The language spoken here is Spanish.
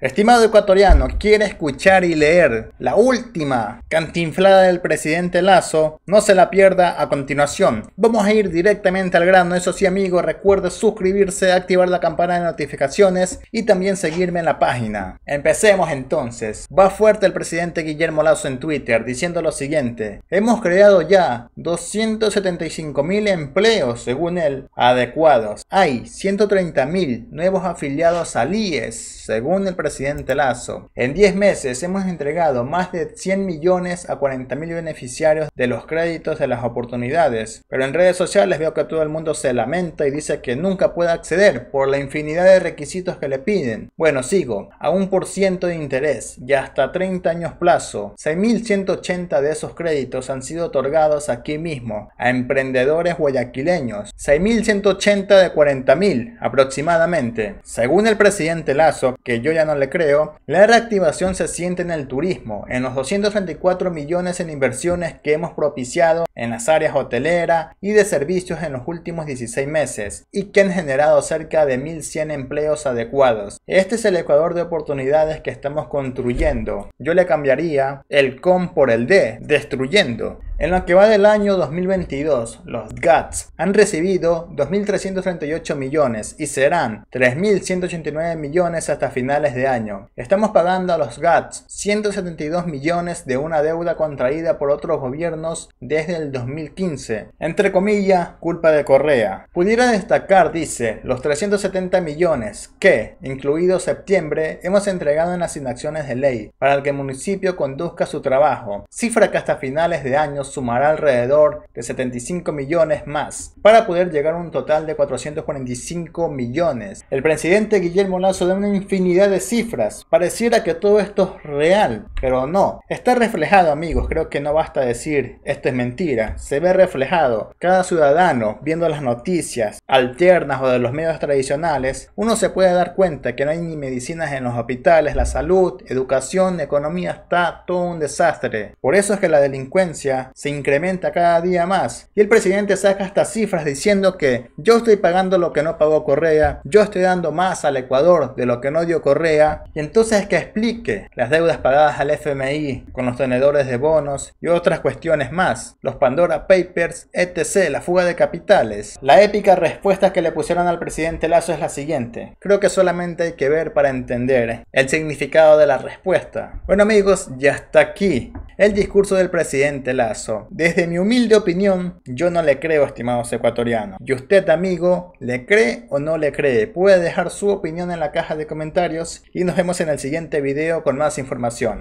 Estimado ecuatoriano, quiere escuchar y leer la última cantinflada del presidente Lazo, no se la pierda a continuación. Vamos a ir directamente al grano, eso sí amigo, recuerda suscribirse, activar la campana de notificaciones y también seguirme en la página. Empecemos entonces. Va fuerte el presidente Guillermo Lazo en Twitter diciendo lo siguiente, hemos creado ya 275 mil empleos, según él, adecuados. Hay 130 nuevos afiliados al IES, según el presidente presidente Lazo. En 10 meses hemos entregado más de 100 millones a 40.000 beneficiarios de los créditos de las oportunidades, pero en redes sociales veo que todo el mundo se lamenta y dice que nunca puede acceder por la infinidad de requisitos que le piden. Bueno, sigo, a un por ciento de interés y hasta 30 años plazo, 6.180 de esos créditos han sido otorgados aquí mismo a emprendedores guayaquileños, 6.180 de 40.000 aproximadamente. Según el presidente Lazo, que yo ya no le creo, la reactivación se siente en el turismo, en los 234 millones en inversiones que hemos propiciado en las áreas hotelera y de servicios en los últimos 16 meses y que han generado cerca de 1.100 empleos adecuados. Este es el Ecuador de oportunidades que estamos construyendo. Yo le cambiaría el con por el de, destruyendo. En lo que va del año 2022, los GATS han recibido 2.338 millones y serán 3.189 millones hasta finales de año. Estamos pagando a los GATS 172 millones de una deuda contraída por otros gobiernos desde el 2015. Entre comillas, culpa de Correa. Pudiera destacar, dice, los 370 millones que, incluido septiembre, hemos entregado en asignaciones de ley para que el municipio conduzca su trabajo, cifra que hasta finales de año sumará alrededor de 75 millones más, para poder llegar a un total de 445 millones. El presidente Guillermo Lazo da una infinidad de cifras. Pareciera que todo esto es real, pero no. Está reflejado, amigos. Creo que no basta decir esto es mentira. Se ve reflejado. Cada ciudadano, viendo las noticias alternas o de los medios tradicionales, uno se puede dar cuenta que no hay ni medicinas en los hospitales, la salud, educación, economía, está todo un desastre. Por eso es que la delincuencia se incrementa cada día más. Y el presidente saca estas cifras diciendo que yo estoy pagando lo que no pagó Correa, yo estoy dando más al Ecuador de lo que no dio Correa. Y entonces que explique las deudas pagadas al FMI con los tenedores de bonos y otras cuestiones más, los Pandora Papers, etc., la fuga de capitales. La épica respuesta que le pusieron al presidente Lazo es la siguiente. Creo que solamente hay que ver para entender el significado de la respuesta. Bueno amigos, ya está aquí el discurso del presidente Lazo. Desde mi humilde opinión, yo no le creo, estimados ecuatorianos. ¿Y usted, amigo, le cree o no le cree? Puede dejar su opinión en la caja de comentarios y nos vemos en el siguiente video con más información.